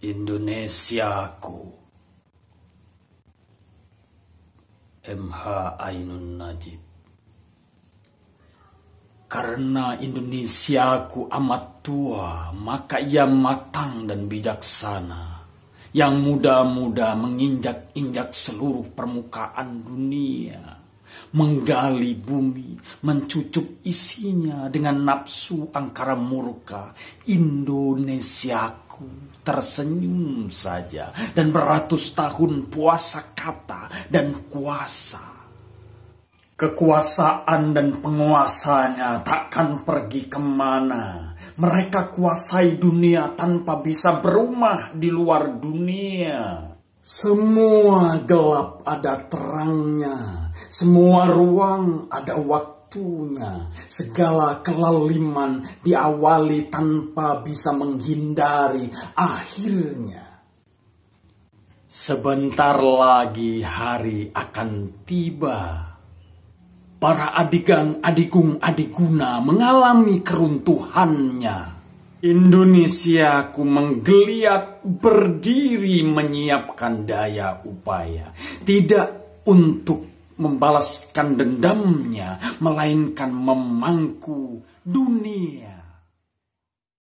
Indonesiaku MH Ainun Najib Karena Indonesiaku amat tua maka ia matang dan bijaksana yang muda-muda menginjak-injak seluruh permukaan dunia menggali bumi, mencucuk isinya dengan nafsu angkara murka Indonesiaku aku tersenyum saja dan beratus tahun puasa kata dan kuasa Kekuasaan dan penguasanya takkan pergi kemana. Mereka kuasai dunia tanpa bisa berumah di luar dunia. Semua gelap ada terangnya, semua ruang ada waktu Punya Segala kelaliman diawali tanpa bisa menghindari akhirnya. Sebentar lagi hari akan tiba. Para adikan adikung adikuna mengalami keruntuhannya. ku menggeliat berdiri menyiapkan daya upaya. Tidak untuk membalaskan dendamnya, melainkan memangku dunia.